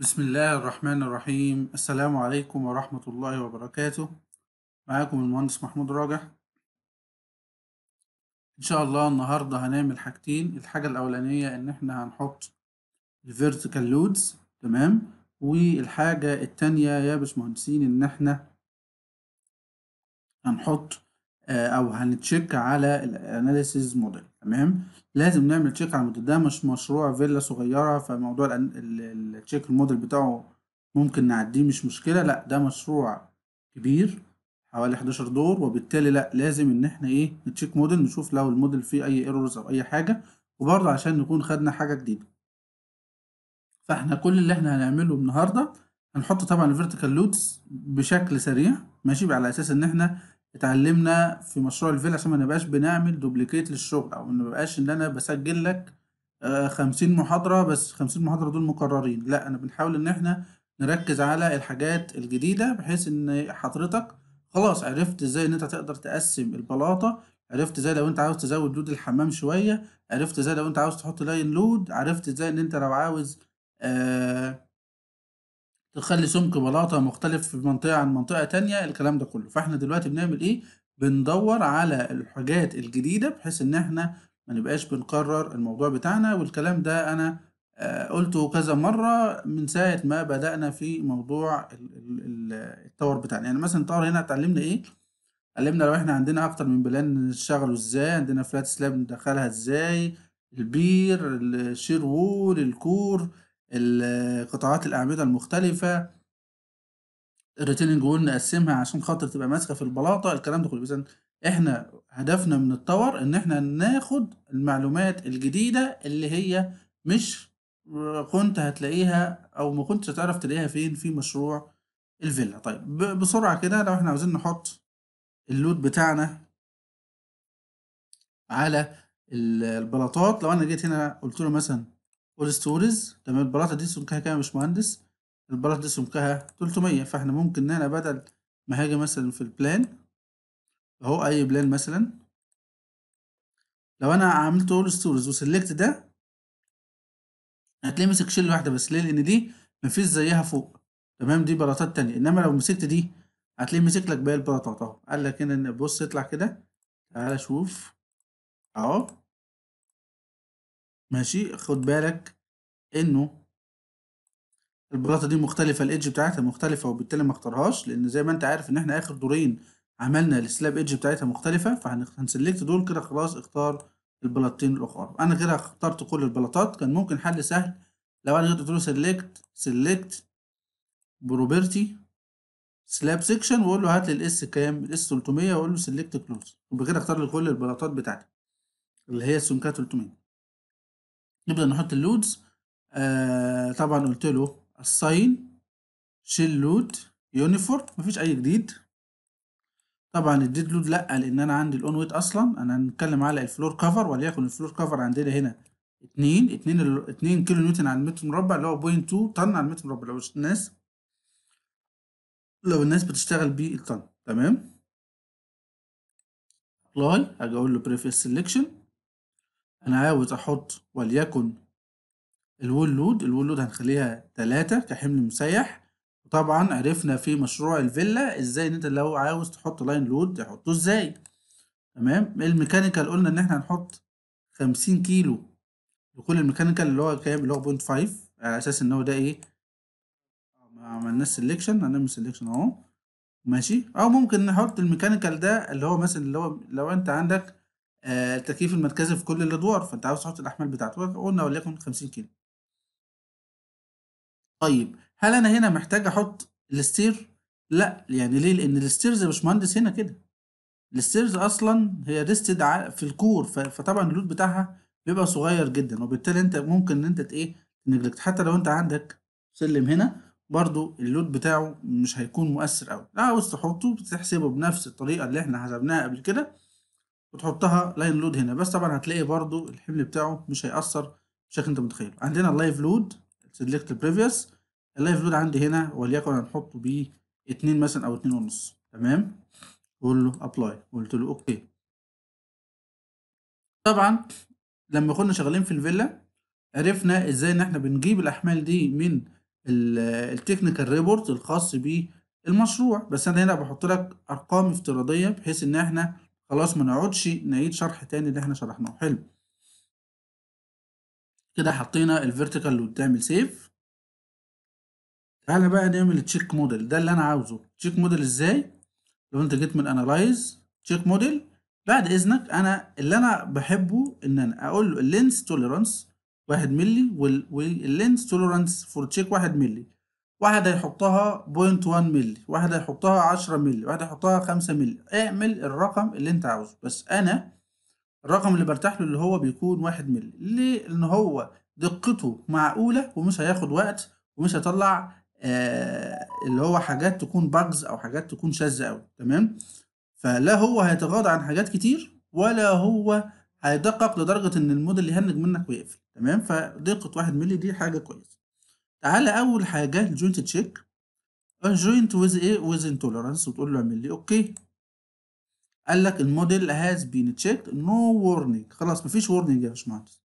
بسم الله الرحمن الرحيم السلام عليكم ورحمة الله وبركاته معاكم المهندس محمود راجح إن شاء الله النهاردة هنعمل حاجتين الحاجة الأولانية إن إحنا هنحط vertical loads تمام والحاجة التانية يا باشمهندسين إن إحنا هنحط آه، أو هنتشيك على الأناليسيز موديل تمام لازم نعمل تشيك على الموديل ده مش مشروع فيلا صغيرة فموضوع التشيك الموديل بتاعه ممكن نعديه مش مشكلة لا ده مشروع كبير حوالي 11 دور وبالتالي لا لازم ان احنا ايه نتشيك موديل نشوف لو الموديل فيه اي ايرورز او اي حاجة وبرضه عشان نكون خدنا حاجة جديدة فاحنا كل اللي احنا هنعمله النهاردة هنحط طبعا الفيرتيكال لودز بشكل سريع ماشي على اساس ان احنا اتعلمنا في مشروع الفيلا عشان ما نبقاش بنعمل دوبليكيت للشغل او ما نبقاش ان انا بسجل لك آه، خمسين محاضرة بس خمسين محاضرة دول مكررين لأ أنا بنحاول إن إحنا نركز على الحاجات الجديدة بحيث إن حضرتك خلاص عرفت إزاي إن أنت تقدر تقسم البلاطة عرفت إزاي لو أنت عاوز تزود لود الحمام شوية عرفت إزاي لو أنت عاوز تحط لاين لود عرفت إزاي إن أنت لو عاوز آه تخلي سمك بلاطة مختلف في منطقة عن منطقة تانية الكلام ده كله فاحنا دلوقتي بنعمل ايه بندور على الحاجات الجديدة بحيث ان احنا ما نبقاش بنكرر الموضوع بتاعنا والكلام ده انا آه، قلته كذا مرة من ساعة ما بدأنا في موضوع التور بتاعنا يعني مثلا التور هنا اتعلمنا ايه علمنا لو احنا عندنا اكتر من بلان نشتغله ازاي عندنا فلات سلاب ندخلها ازاي البير الشير وول الكور قطاعات الأعمدة المختلفة الريتيلنج وول نقسمها عشان خاطر تبقى ماسكة في البلاطة الكلام ده كله إذا إحنا هدفنا من التاور إن إحنا ناخد المعلومات الجديدة اللي هي مش كنت هتلاقيها أو ما كنتش هتعرف تلاقيها فين في مشروع الفيلا طيب بسرعة كده لو إحنا عاوزين نحط اللود بتاعنا على البلاطات لو أنا جيت هنا قلت له مثلا والستوريز تمام البلاطه دي سمكها كام يا باشمهندس البلاطه دي سمكها 300 فاحنا ممكن ان انا بدل ما هاجي مثلا في البلان اهو اي بلان مثلا لو انا عملت اول ستوريز وسلكت ده هتلاقي مسك شيل واحده بس ليه لان دي مفيش زيها فوق تمام دي بلاطات تانية انما لو مسكت دي هتلاقيه مسك لك باقي البلاطات اهو قال لك هنا بص يطلع كده تعالى شوف اهو ماشي خد بالك انه البلاطه دي مختلفه الايدج بتاعتها مختلفه وبالتالي ما اختارهاش لان زي ما انت عارف ان احنا اخر دورين عملنا السلاب ايدج بتاعتها مختلفه فهنسلكت دول كده خلاص اختار البلاطتين الاخرى انا كده اخترت كل البلاطات كان ممكن حل سهل لو انا قلت له سيلكت سيلكت بروبرتي سلاب سيكشن واقول له هات لي الاس كام الاس 300 واقول له سيلكت كلوز وبكده اختار لي كل البلاطات بتاعتي اللي هي السمكات 300 نبدأ نحط اللودز آه طبعا قلت له الساين شيل لود يونيفورم مفيش أي جديد طبعا الديد لود لأ لأن أنا عندي الأون ويت أصلا أنا هنتكلم على الفلور كفر وليكن الفلور كفر عندنا هنا اتنين اتنين ال... اتنين كيلو نيوتن على المتر مربع اللي هو بوينت تو طن على المتر مربع لو الناس لو الناس بتشتغل بالطن تمام ابلاي اجي اقول له بريفيس سيلكشن انا عاوز احط وليكن الول لود الول لود هنخليها تلاتة كحمل مسيح وطبعا عرفنا في مشروع الفيلا ازاي ان انت لو عاوز تحط لاين لود تحطه ازاي تمام الميكانيكال قلنا ان احنا هنحط خمسين كيلو لكل الميكانيكال اللي هو كام اللي هو بوينت فايف على اساس ان هو ده ايه ما عملناش سلكشن هنعمل سلكشن اهو ماشي او ممكن نحط الميكانيكال ده اللي هو مثلا اللي هو لو انت عندك آه، التكييف المركزي في كل الادوار فانت عاوز تحط الاحمال بتاعته قلنا وليكن 50 كيلو طيب هل انا هنا محتاج احط الستير لا يعني ليه لان الستيرز يا باشمهندس هنا كده الستيرز اصلا هي ريستد في الكور فطبعا اللود بتاعها بيبقى صغير جدا وبالتالي انت ممكن ان انت ايه نجلكت حتى لو انت عندك سلم هنا برضو اللود بتاعه مش هيكون مؤثر قوي لا عاوز تحطه بتحسبه بنفس الطريقه اللي احنا حسبناها قبل كده وتحطها لاين لود هنا بس طبعا هتلاقي برضو الحمل بتاعه مش هيأثر بشكل انت متخيله عندنا اللايف لود سيلكت بريفيوس اللايف لود عندي هنا وليكن هنحطه ب 2 مثلا او 2 ونص تمام قول له ابلاي قلت له اوكي طبعا لما كنا شغالين في الفيلا عرفنا ازاي ان احنا بنجيب الاحمال دي من التكنيكال ريبورت الخاص بالمشروع بس انا هنا بحط لك ارقام افتراضيه بحيث ان احنا خلاص ما نقعدش نعيد شرح تاني اللي احنا شرحناه حلو كده حطينا الفيرتيكال اللي قدام سيف تعالى بقى نعمل تشيك موديل ده اللي انا عاوزه تشيك موديل ازاي لو انت جيت من انالايز تشيك موديل بعد اذنك انا اللي انا بحبه ان انا اقول له اللينس توليرانس 1 مللي واللينس توليرانس فور تشيك 1 مللي واحد هيحطها 0.1 مللي واحد هيحطها 10 مللي واحد هيحطها 5 مللي اعمل الرقم اللي انت عاوزه بس انا الرقم اللي برتاح له اللي هو بيكون 1 مللي ليه لان هو دقته معقوله ومش هياخد وقت ومش هيطلع آه اللي هو حاجات تكون باجز او حاجات تكون شاذه قوي تمام فلا هو هيتغاضى عن حاجات كتير ولا هو هيدقق لدرجه ان الموديل يهنج منك ويقفل تمام فدقه 1 مللي دي حاجه كويسه تعالى اول حاجه الجوينت تشيك الجوينت ويز ايه ويز انتولرانس وتقول له اعمل لي اوكي قال لك الموديل هاز بين تشيك نو وورنينج خلاص مفيش وورنينج يا باشمهندس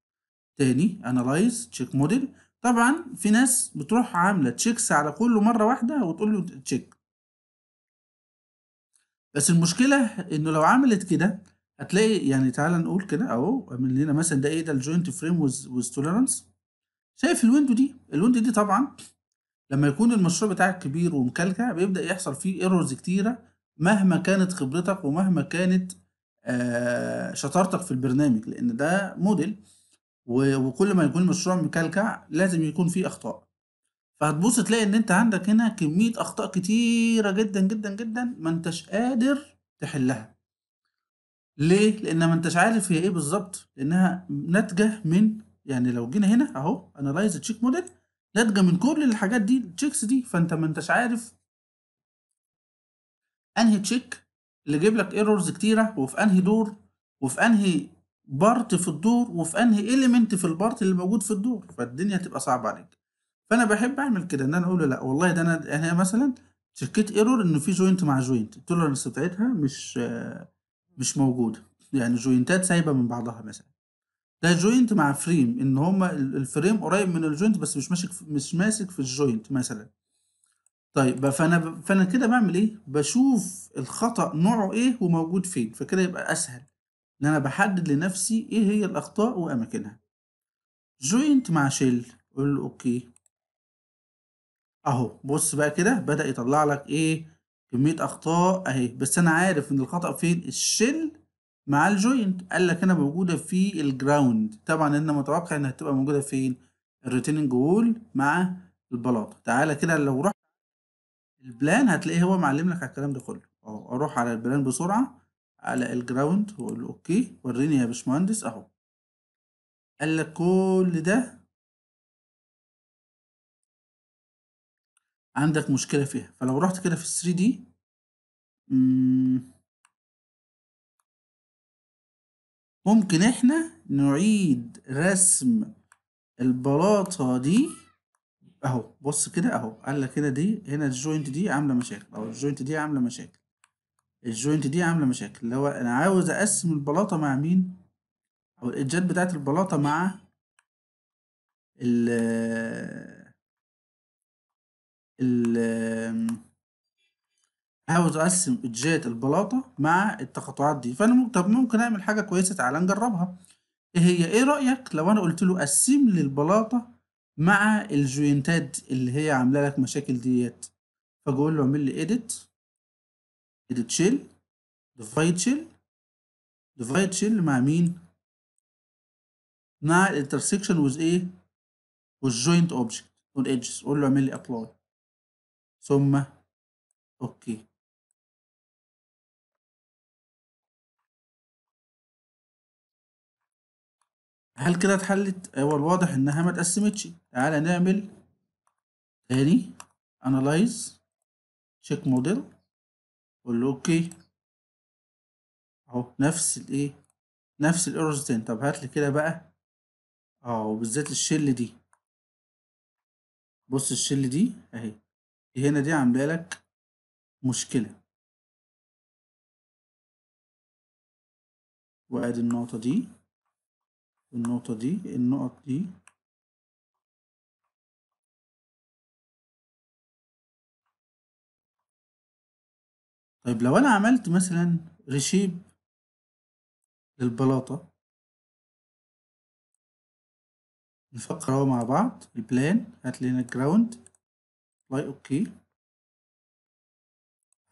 تاني انالايز تشيك موديل طبعا في ناس بتروح عامله تشيكس على كله مره واحده وتقول له تشيك بس المشكله انه لو عملت كده هتلاقي يعني تعالى نقول كده اهو اعمل لنا مثلا ده ايه ده الجوينت فريم ويز تولرانس شايف الويندو دي الويندو دي طبعا لما يكون المشروع بتاعك كبير ومكلكع بيبدأ يحصل فيه ايرورز كتيرة مهما كانت خبرتك ومهما كانت آه، شطارتك في البرنامج لأن ده موديل وكل ما يكون المشروع مكلكع لازم يكون فيه أخطاء فهتبص تلاقي إن أنت عندك هنا كمية أخطاء كتيرة جدا جدا جدا ما أنتش قادر تحلها ليه؟ لأن ما أنتش عارف هي إيه بالظبط لأنها ناتجة من يعني لو جينا هنا اهو انالايز تشيك موديل ناتجه من كل الحاجات دي التشيكس دي فانت ما انتش عارف انهي تشيك اللي جايب لك ايرورز كتيره وفي انهي دور وفي انهي بارت في الدور وفي انهي اليمنت في البارت اللي موجود في الدور فالدنيا تبقى صعبه عليك فانا بحب اعمل كده ان انا اقول لا والله ده انا انا مثلا تشيكيت ايرور ان في جوينت مع جوينت التولرنس بتاعتها مش مش موجوده يعني جوينتات سايبه من بعضها مثلا ده جوينت مع فريم ان هما الفريم قريب من الجوينت بس مش ماسك مش ماسك في الجوينت مثلا طيب فانا فانا كده بعمل ايه بشوف الخطا نوعه ايه وموجود فين فكده يبقى اسهل ان انا بحدد لنفسي ايه هي الاخطاء واماكنها جوينت مع شيل قول له اوكي اهو بص بقى كده بدا يطلع لك ايه كميه اخطاء اهي بس انا عارف ان الخطا فين الشيل مع الجوينت قال لك انا موجوده في الجراوند طبعا انا متوقع انها هتبقى موجوده فين الريتيننج وول مع البلاطه تعالى كده لو رحت البلان هتلاقيه هو معلم لك على الكلام ده كله اهو اروح على البلان بسرعه على الجراوند واقول له اوكي وريني يا باشمهندس اهو قال لك كل ده عندك مشكله فيها فلو رحت كده في ال 3 دي ممكن احنا نعيد رسم البلاطة دي اهو بص كده اهو قال لك كده دي هنا الجوينت دي عاملة مشاكل او الجوينت دي عاملة مشاكل الجوينت دي عاملة مشاكل اللي هو انا عاوز اقسم البلاطة مع مين او الادجات بتاعت البلاطة مع ال ال عاوز اقسم اتجاهات البلاطه مع التقاطعات دي فانا طب ممكن اعمل حاجه كويسه تعالى نجربها ايه هي ايه رايك لو انا قلت له قسم لي البلاطه مع الجوينتات اللي هي عامله لك مشاكل ديت فاقول له اعمل لي ايديت ايديت شيل ديفايد شيل ديفايد شيل مع مين مع الانترسكشن وذ ايه والجوينت اوبجكت والايدجز قول له اعمل لي ابلاي ثم اوكي هل كده اتحلت؟ هو الواضح انها ما اتقسمتش تعالى نعمل تاني analyze check model قول له اوكي اهو نفس الايه نفس الايرورز تاني طب هات لي كده بقى اهو بالذات الشل دي بص الشل دي اهي هنا دي عامله لك مشكله وادي النقطه دي النقطة دي النقط دي طيب لو أنا عملت مثلا ريشيب للبلاطة نفكر مع بعض البلان هات لنا الجراوند لاي اوكي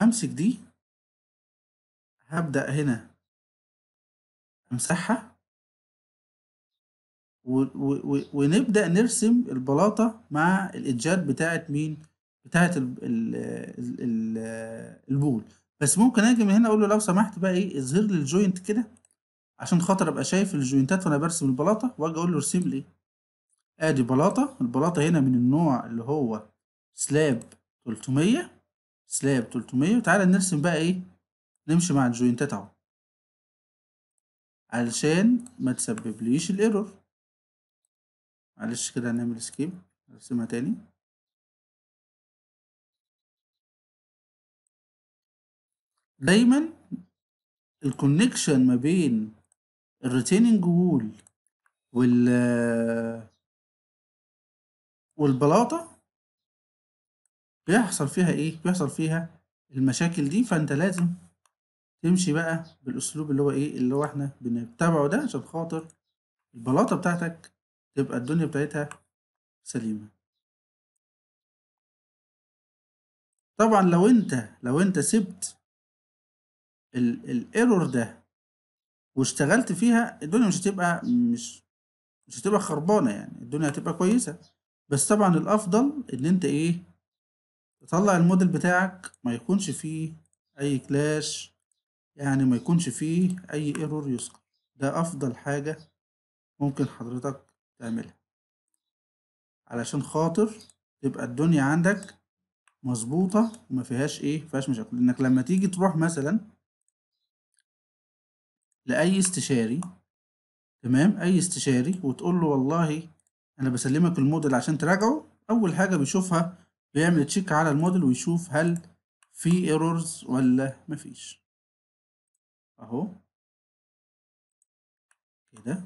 همسك دي هبدأ هنا امسحها ونبدأ نرسم البلاطة مع الإدجات بتاعت مين؟ بتاعت البول بس ممكن أجي من هنا أقول له لو سمحت بقى إيه اظهر لي الجوينت كده عشان خاطر أبقى شايف الجوينتات وأنا برسم البلاطة وأجي أقول له ارسم لي آدي بلاطة البلاطة هنا من النوع اللي هو سلاب 300 سلاب 300 وتعالى نرسم بقى إيه؟ نمشي مع الجوينتات أهو علشان ما تسببليش الإيرور معلش كده هنعمل سكيب نرسمها تاني دايما الكونكشن ما بين الريتيننج وول وال والبلاطه بيحصل فيها ايه بيحصل فيها المشاكل دي فانت لازم تمشي بقى بالاسلوب اللي هو ايه اللي هو احنا بنتبعه ده عشان خاطر البلاطه بتاعتك تبقى الدنيا بتاعتها سليمة طبعا لو انت لو انت سبت الايرور ده واشتغلت فيها الدنيا مش هتبقى مش مش هتبقى خربانة يعني الدنيا هتبقى كويسة بس طبعا الافضل ان انت ايه تطلع الموديل بتاعك ما يكونش فيه اي كلاش يعني ما يكونش فيه اي ايرور يسقط ده افضل حاجة ممكن حضرتك تعملها علشان خاطر تبقى الدنيا عندك مظبوطة وما فيهاش ايه فيهاش مشاكل انك لما تيجي تروح مثلا لأي استشاري تمام أي استشاري وتقول له والله أنا بسلمك الموديل عشان تراجعه أول حاجة بيشوفها بيعمل تشيك على الموديل ويشوف هل في ايرورز ولا مفيش أهو كده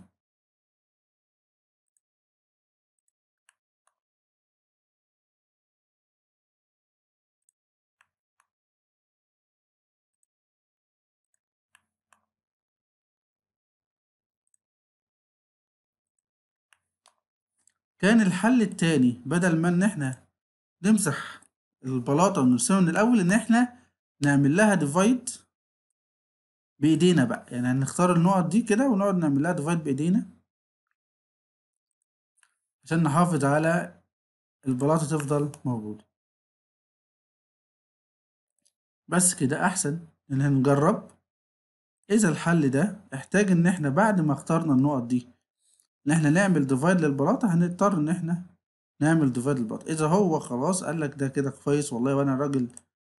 كان الحل التاني بدل ما ان احنا نمسح البلاطة ونرسمها من الأول إن إحنا نعمل لها ديفايد بإيدينا بقى يعني هنختار النقط دي كده ونقعد نعمل لها ديفايد بإيدينا عشان نحافظ على البلاطة تفضل موجودة بس كده أحسن إن هنجرب إذا الحل ده احتاج إن إحنا بعد ما اخترنا النقط دي ان احنا نعمل ديفايد للبلاطة هنضطر ان احنا نعمل ديفايد للبلاطة اذا هو خلاص قالك ده كده كويس والله وانا راجل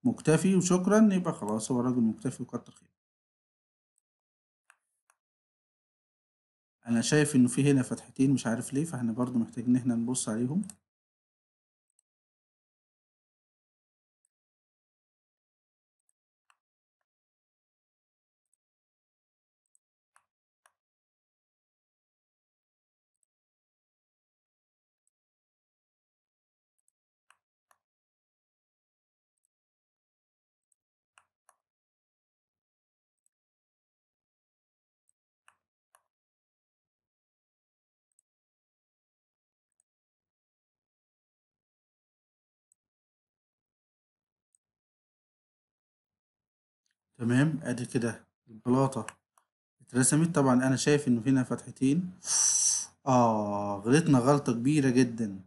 مكتفي وشكرا يبقى خلاص هو راجل مكتفي وكتر خير انا شايف انه في هنا فتحتين مش عارف ليه فاحنا برضو محتاجين ان احنا نبص عليهم تمام ادي كده البلاطة اترسمت طبعا انا شايف ان فينا فتحتين اه غلطنا غلطة كبيرة جدا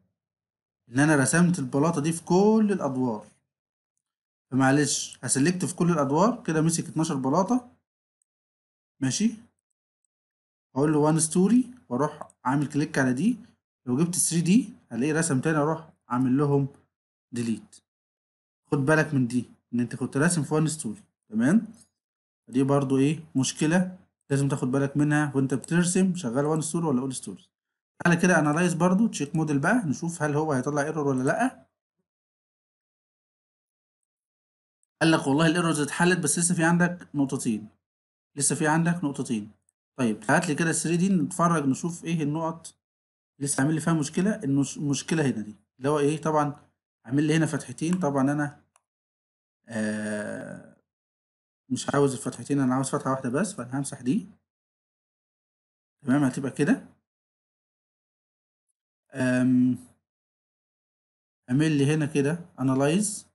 ان انا رسمت البلاطة دي في كل الادوار فمعلش هسلكت في كل الادوار كده مسك 12 بلاطة ماشي اقول له وان ستوري واروح عامل كليك على دي لو جبت 3 دي هلاقي رسم تاني اروح عامل لهم ديليت خد بالك من دي ان انت كنت راسم في وان ستوري تمام دي برضو ايه مشكله لازم تاخد بالك منها وانت بترسم شغال وان ستور ولا اول ستور على كده انالايز برضو تشيك موديل بقى نشوف هل هو هيطلع ايرور ولا لا قال لك والله الايرورز اتحلت بس لسه في عندك نقطتين لسه في عندك نقطتين طيب هات لي كده 3 دي نتفرج نشوف ايه النقط لسه عامل لي فيها مشكله المشكله هنا دي اللي هو ايه طبعا عامل لي هنا فتحتين طبعا انا آه مش عاوز الفتحتين انا عاوز فتحة واحدة بس فانا همسح دي تمام هتبقى كده اعمل لي هنا كده انالايز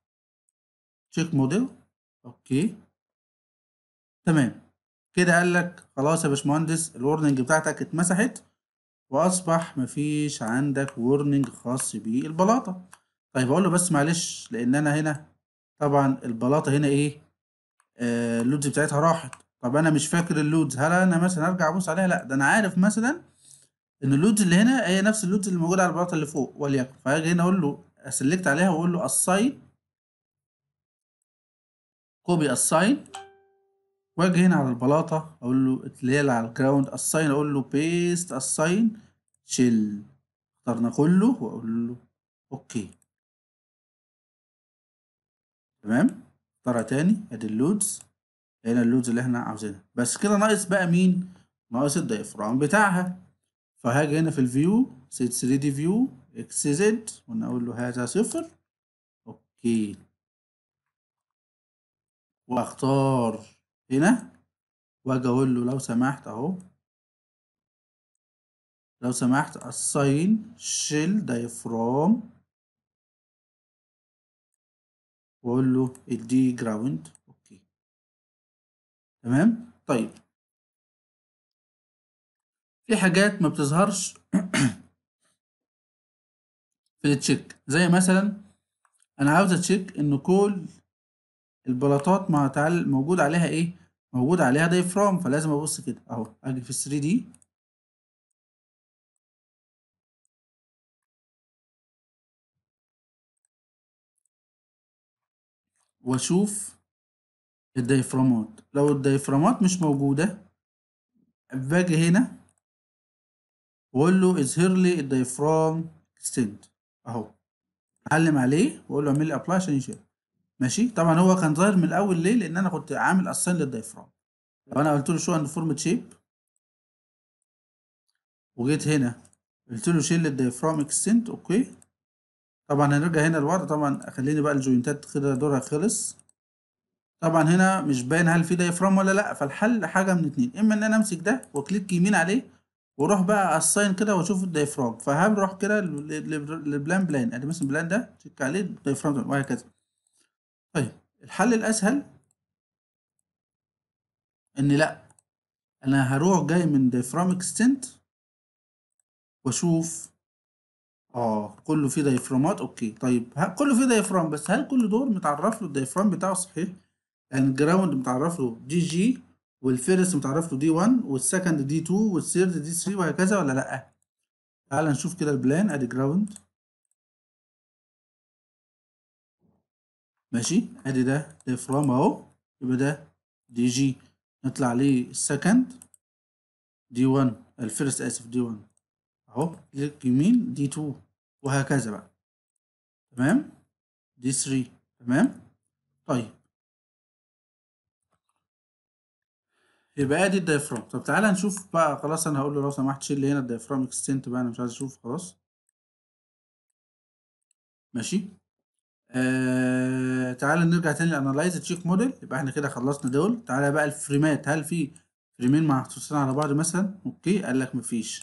تشيك موديل اوكي تمام كده قال لك خلاص يا باشمهندس الورنينج بتاعتك اتمسحت واصبح مفيش عندك ورنينج خاص بالبلاطه طيب هقول له بس معلش لان انا هنا طبعا البلاطه هنا ايه آه، اللودز بتاعتها راحت، طب أنا مش فاكر اللودز، هل أنا مثلًا أرجع أبُص عليها؟ لأ، ده أنا عارف مثلًا إن اللودز اللي هنا هي نفس اللودز اللي موجودة على البلاطة اللي فوق وليكن، فآجي هنا أقول له اسلكت عليها وأقول له اساين كوبي اساين وآجي هنا على البلاطة أقول له اللي على الجراوند اساين أقول له بيست اساين شيل اخترنا كله وأقول له أوكي. تمام؟ طرى تاني ادي اللودز هنا اللودز اللي احنا عاوزينها بس كده ناقص بقى مين ناقص الدايفرام بتاعها فهاجي هنا في الفيو سيت 3 دي فيو اكس زد ونقول له هذا صفر اوكي واختار هنا واجي اقول له لو سمحت اهو لو سمحت assign شيل دايفرام واقول له الدي جراوند اوكي تمام طيب في حاجات ما بتظهرش في التشيك زي مثلا انا عاوز اتشيك ان كل البلاطات ما موجود عليها ايه موجود عليها دايفرام فلازم ابص كده اهو اجي في 3 دي واشوف الديفرامات لو الديفرامات مش موجودة باجي هنا واقول له اظهر لي الديفرام اكستند اهو علم عليه واقول له اعمل لي ابلاي عشان يشيل ماشي طبعا هو كان ظاهر من الاول ليه لان انا كنت عامل اساين للديفرام لو انا قلت له شو ان فورمت شيب وجيت هنا قلت له شيل الديفرام اكستنت اوكي طبعا هنرجع هنا لورا طبعا خليني بقى الجوينتات كده دورها خلص طبعا هنا مش باين هل في دايفرام ولا لا فالحل حاجه من اتنين اما ان انا امسك ده وكليك يمين عليه واروح بقى اساين كده واشوف الدايفرام فهنروح كده للبلان بلان ادي مثلا بلان ده تشيك عليه الدايفرام وهكذا طيب الحل الاسهل ان لا انا هروح جاي من دايفرام اكستنت واشوف اه كله فيه دايفرامات اوكي طيب ها كله فيه دايفرام بس هل كل دور متعرف له الدايفرام بتاعه صحيح يعني الجراوند متعرف له دي جي والفيرست متعرف له دي 1 والسكند دي 2 والثيرد دي 3 وهكذا ولا لا تعال نشوف كده البلان ادي جراوند ماشي ادي ده دايفرام اهو يبقى ده دي جي نطلع عليه السكند دي 1 الفيرست اسف دي 1 اهو كليك يمين دي 2 وهكذا بقى تمام دي 3 تمام طيب يبقى ادي الدايفرام طب تعالى نشوف بقى خلاص انا هقول له لو سمحت شيل لي هنا الدايفرام اكستنت بقى انا مش عايز اشوف خلاص ماشي آه تعالى نرجع تاني لانالايز تشيك موديل يبقى احنا كده خلصنا دول تعالى بقى الفريمات هل في فريمين محطوطين على بعض مثلا اوكي قال لك مفيش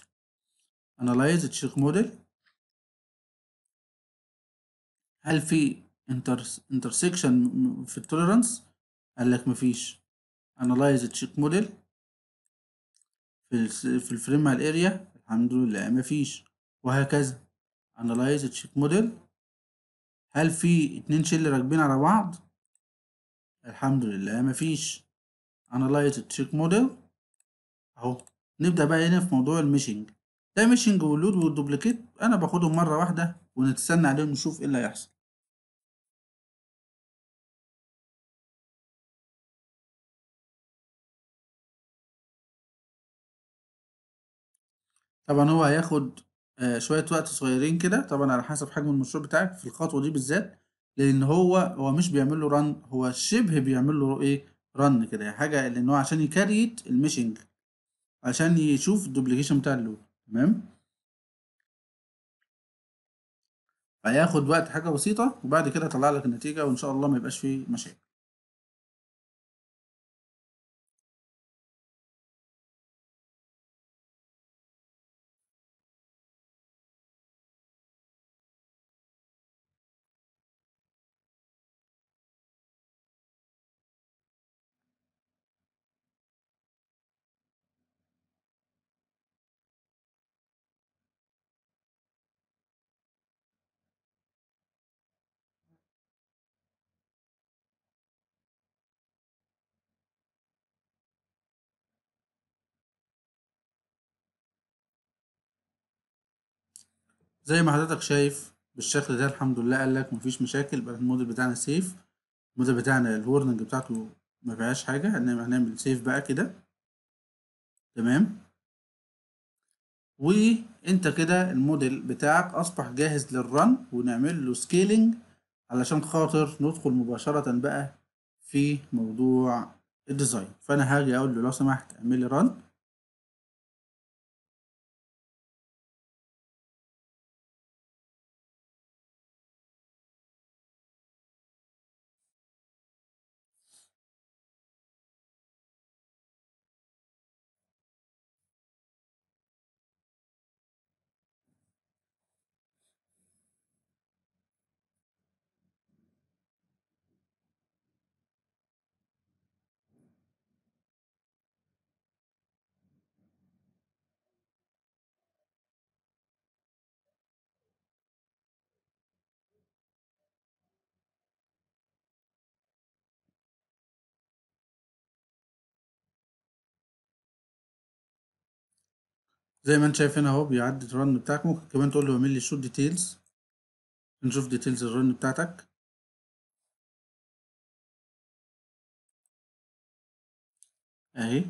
انالايز تشيك موديل هل في انترسكشن في التوليرانس قال لك مفيش انالايز تشيك موديل في في الفريم على الاريا الحمد لله مفيش وهكذا انالايز تشيك موديل هل في اتنين شيل راكبين على بعض الحمد لله مفيش انالايز تشيك موديل اهو نبدا بقى هنا في موضوع الميشنج ده ميشنج واللود والدوبليكيت انا باخدهم مره واحده ونتستنى عليهم نشوف ايه اللي هيحصل طبعًا هو هياخد آه، شوية وقت صغيّرين كده، طبعًا على حسب حجم المشروع بتاعك في الخطوة دي بالذات، لإن هو هو مش بيعمل له رن هو شِبه بيعمل له إيه رن كده، يعني حاجة لإن هو عشان يكريت المشنج عشان يشوف الدوبليكيشن بتاع الload تمام؟ هياخد وقت حاجة بسيطة، وبعد كده يطلع لك النتيجة وإن شاء الله ما يبقاش فيه مشاكل. زي ما حضرتك شايف بالشكل ده الحمد لله قال لك مفيش مشاكل بقى الموديل بتاعنا سيف الموديل بتاعنا الورنج بتاعته ما فيهاش حاجه هنعمل سيف بقى كده تمام وانت كده الموديل بتاعك اصبح جاهز للرن ونعمل له سكيلينج علشان خاطر ندخل مباشره بقى في موضوع الديزاين فانا هاجي اقول له لو سمحت اعمل لي رن زي ما انت شايف هنا اهو بيعدي الرن بتاعك ممكن كمان تقول له اعمل لي شو ديتيلز نشوف ديتيلز الرن بتاعتك اهي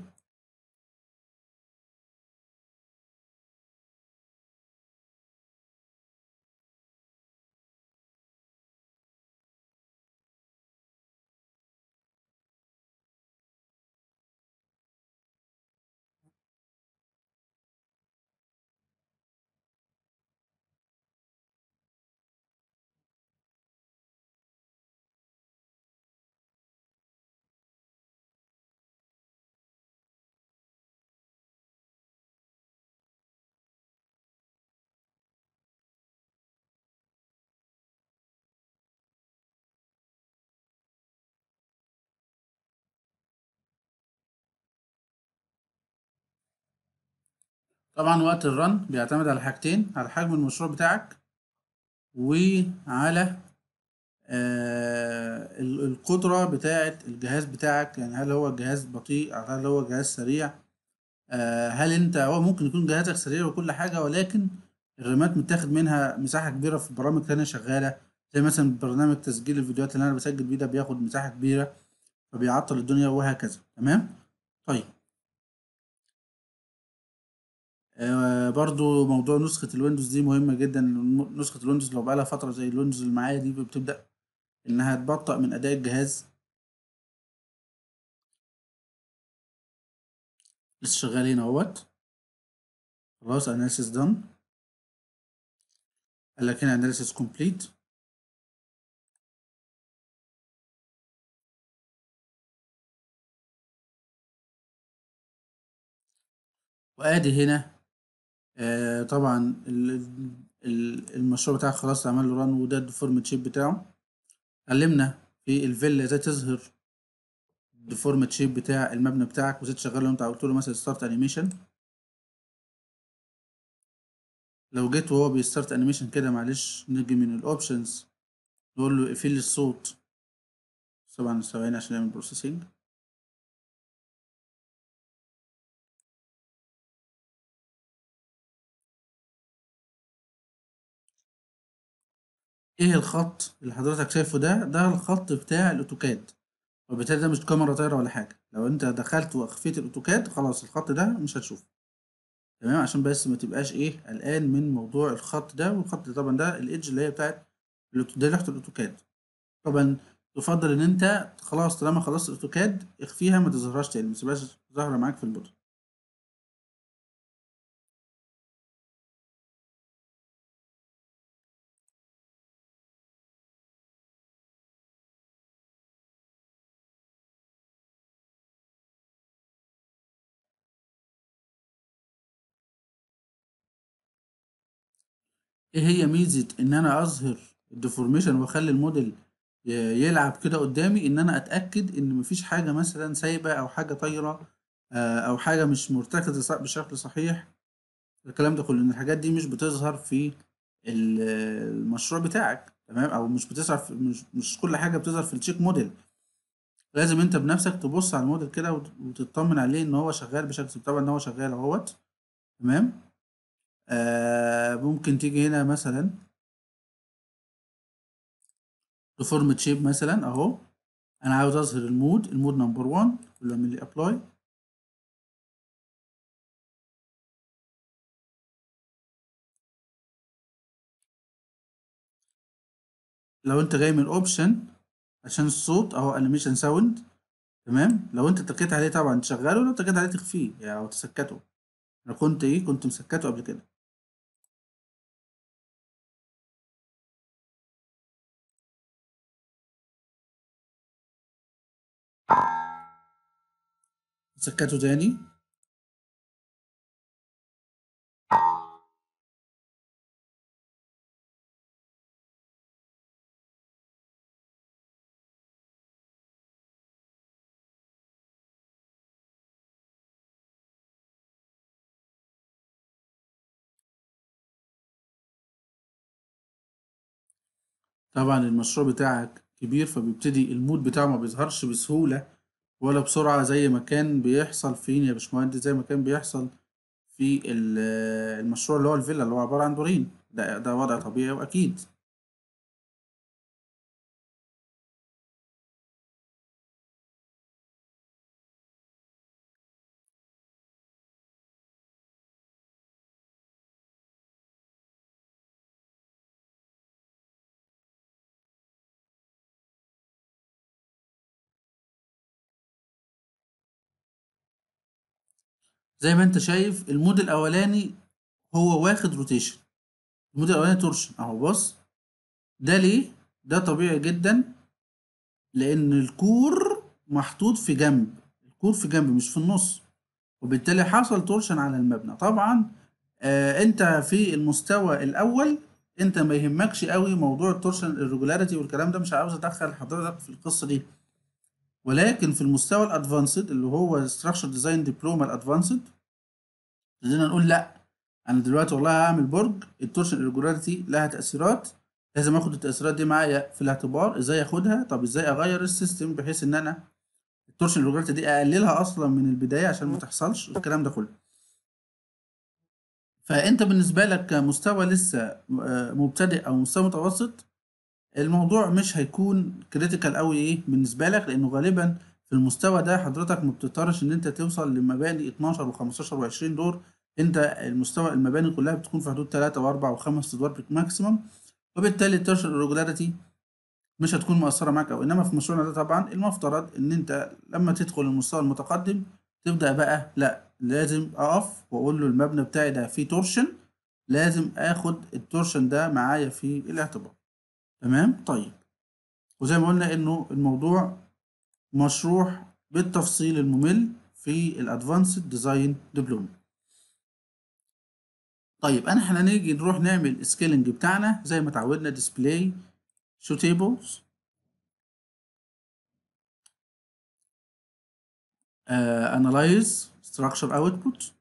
طبعا وقت الرن بيعتمد على حاجتين على حجم المشروع بتاعك وعلى آه، القدرة بتاعة الجهاز بتاعك يعني هل هو جهاز بطيء هل هو جهاز سريع آه، هل انت هو ممكن يكون جهازك سريع وكل حاجة ولكن الرامات متاخد منها مساحة كبيرة في برامج تانية شغالة زي مثلا برنامج تسجيل الفيديوهات اللي انا بسجل بيه ده بياخد مساحة كبيرة فبيعطل الدنيا وهكذا تمام طيب آه، برضو موضوع نسخة الويندوز دي مهمة جدا نسخة الويندوز لو بقالها فترة زي الويندوز اللي معايا دي بتبدأ إنها تبطأ من أداء الجهاز لسه هنا اهوت خلاص اناليسيس دن قال لك هنا اناليسيس كومبليت وادي هنا آه طبعا المشروع بتاعك خلاص عمل له ران وده الديفورمت شيب بتاعه علمنا في الفيلا ازاي تظهر الديفورمت شيب بتاع المبنى بتاعك وازاي تشغله انت قلت له مثلا ستارت انيميشن لو جيت وهو بيستارت انيميشن كده معلش نجي من الاوبشنز نقول له اقفل الصوت طبعا ثواني عشان نعمل بروسيسنج ايه الخط اللي حضرتك شايفه ده ده الخط بتاع الاوتوكاد وبالتالي ده مش كاميرا طايره ولا حاجه لو انت دخلت واخفيت الاوتوكاد خلاص الخط ده مش هتشوفه تمام عشان بس ما تبقاش ايه قلقان من موضوع الخط ده والخط ده طبعا ده الايدج اللي هي بتاعت ده ريحه الاوتوكاد طبعا تفضل ان انت خلاص طالما خلصت الاوتوكاد اخفيها ما تظهرهاش تاني ما تسيبهاش ظاهره معاك في البوتر إيه هي ميزة إن أنا أظهر الديفورميشن وأخلّي الموديل يلعب كده قدّامي، إن أنا أتأكد إن مفيش حاجة مثلًا سايبة أو حاجة طايرة آه، أو حاجة مش مرتكزة بشكل صحيح، الكلام ده كلّه، ان الحاجات دي مش بتظهر في المشروع بتاعك تمام، أو مش بتظهر مش مش كل حاجة بتظهر في التشيك موديل لازم أنت بنفسك تبُص على الموديل كده وتطمن عليه إن هو شغّال بشكل طبعًا إن هو شغّال اهوت تمام. آه، ممكن تيجي هنا مثلا لفورمة شيب مثلا اهو انا عاوز اظهر المود المود نمبر 1 كله من الابلاي ابلاي لو انت جاي من اوبشن عشان الصوت اهو انيميشن ساوند تمام لو انت اتكيت عليه طبعا تشغله لو اتكيت عليه تخفيه يعني او تسكته انا كنت ايه كنت مسكته قبل كده سكته تاني طبعا المشروع بتاعك كبير فبيبتدي المود بتاعه ما بيظهرش بسهولة ولا بسرعة زي ما كان بيحصل فين يا باشمهندس زي ما كان بيحصل في المشروع اللي هو الفيلا اللي هو عبارة عن دورين ده ده وضع طبيعي وأكيد زي ما انت شايف المود الاولاني هو واخد روتيشن المود الاولاني تورشن اهو بص ده ليه ده طبيعي جدا لان الكور محطوط في جنب الكور في جنب مش في النص وبالتالي حصل تورشن على المبنى طبعا آه انت في المستوى الاول انت ما يهمكش قوي موضوع التورشن الريجولاريتي والكلام ده مش عاوز ادخل حضرتك في القصه دي ولكن في المستوى الادفانسد اللي هو ستراكشر ديزاين دبلوما الادفانسد ابتدينا نقول لا انا دلوقتي والله هعمل برج التورشن irregularity لها تاثيرات لازم اخد التاثيرات دي معايا في الاعتبار ازاي اخدها طب ازاي اغير السيستم بحيث ان انا التورشن irregularity دي اقللها اصلا من البدايه عشان ما تحصلش الكلام ده كله فانت بالنسبه لك مستوى لسه آه، مبتدئ او مستوى متوسط الموضوع مش هيكون كريتيكال قوي ايه بالنسبه لك لانه غالبا في المستوى ده حضرتك ما بتضطرش ان انت توصل لمباني 12 و15 و20 دور انت المستوى المباني كلها بتكون في حدود 3 و4 و5 ادوار ماكسيمم وبالتالي التشر ريجولاريتي مش هتكون مؤثره معاك او انما في مشروعنا ده طبعا المفترض ان انت لما تدخل المستوى المتقدم تبدا بقى لا لازم اقف واقول له المبنى بتاعي ده فيه تورشن لازم اخد التورشن ده معايا في الاعتبار تمام طيب وزي ما قلنا انه الموضوع مشروح بالتفصيل الممل في الادفانسد ديزاين دبلوم طيب انا احنا نيجي نروح نعمل سكيلنج بتاعنا زي ما تعودنا ديسبلاي شو تيبلز انالايز ستراكشر اوتبوت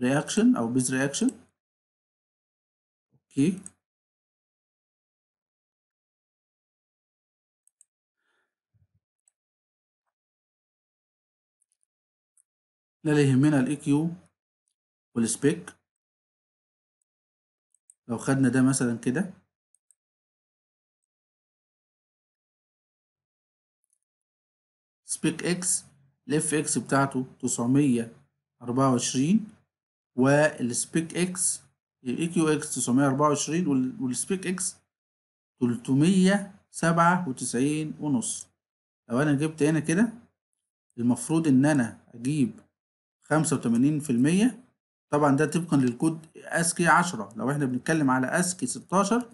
رياكشن او بيز رياكشن اوكي لا اللي يهمنا الاي كيو والسبيك لو خدنا ده مثلا كده سبيك اكس الاف اكس بتاعته تسعمية أربعة وعشرين والسبيك اكس الاي كيو اكس تسعمية أربعة وعشرين والسبيك اكس تلتمية سبعة وتسعين ونص لو انا جبت هنا كده المفروض ان انا اجيب 85% طبعا ده طبقا للكود اسكي 10 لو احنا بنتكلم على اسكي 16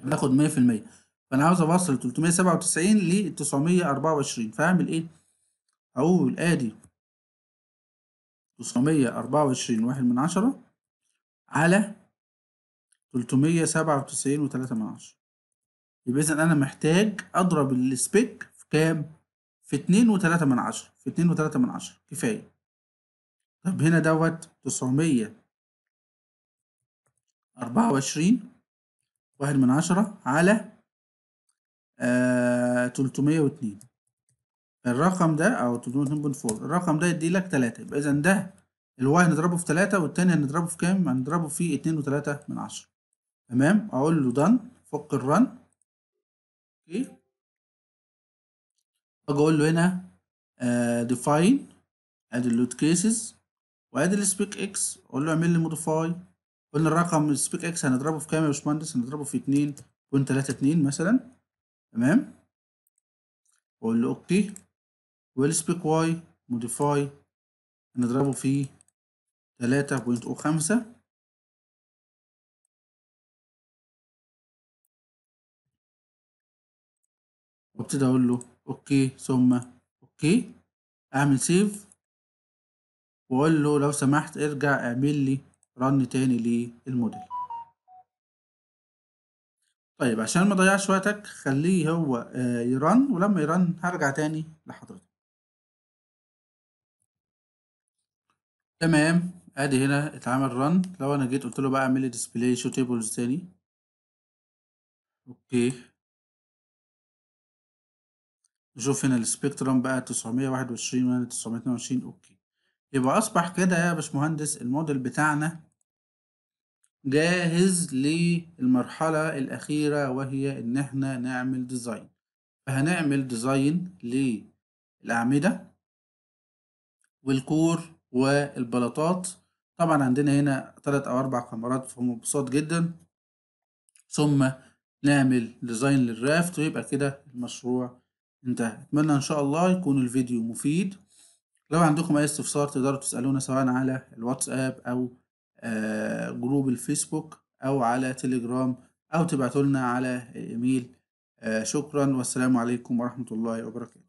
هناخد 100% فانا عاوز اوصل 397 ل 924 فاعمل ايه اقول ادي 924 واحد من عشرة على 397 وتلاتة من عشرة يبقى إذا أنا محتاج أضرب السبيك في كام؟ في اتنين وتلاتة من عشرة في اتنين وتلاتة من عشرة كفاية طب هنا دوت تسعمية أربعة وعشرين واحد من عشرة على آه، تلتمية آه واتنين الرقم ده أو تلتمية واتنين بوينت فور الرقم ده يدي لك تلاتة يبقى إذا ده الواي هنضربه في تلاتة والتاني هنضربه في كام؟ هنضربه في اتنين وتلاتة من عشرة تمام أقول له دن فك الرن أوكي أجي أقول له هنا آه ديفاين ادي اللود كيسز وادي السبيك اكس اقول له اعمل لي موديفاي قلنا الرقم السبيك اكس هنضربه في كام يا باشمهندس هنضربه في 2 بوينت 3 2 مثلا تمام واقول له اوكي والسبيك واي موديفاي هنضربه في 3.5 بوينت وابتدي اقول له اوكي ثم اوكي اعمل سيف واقول له لو سمحت ارجع اعمل لي رن تاني للموديل طيب عشان ما اضيعش وقتك خليه هو آه، يرن ولما يرن هرجع تاني لحضرتك تمام ادي هنا اتعمل رن لو انا جيت قلت له بقى اعمل لي ديسبلاي شو تيبلز تاني اوكي نشوف هنا السبيكترم بقى 921 و 922 اوكي يبقى أصبح كده يا باشمهندس الموديل بتاعنا جاهز للمرحلة الأخيرة وهي إن إحنا نعمل ديزاين فهنعمل ديزاين للأعمدة والكور والبلاطات طبعا عندنا هنا تلات أو أربع كاميرات فهم بساط جدا ثم نعمل ديزاين للرافت ويبقى كده المشروع انتهى أتمنى إن شاء الله يكون الفيديو مفيد لو عندكم أي استفسار تقدروا تسألونا سواء على الواتساب أو آه، جروب الفيسبوك أو على تليجرام أو تبعتولنا على إيميل آه، شكرا والسلام عليكم ورحمة الله وبركاته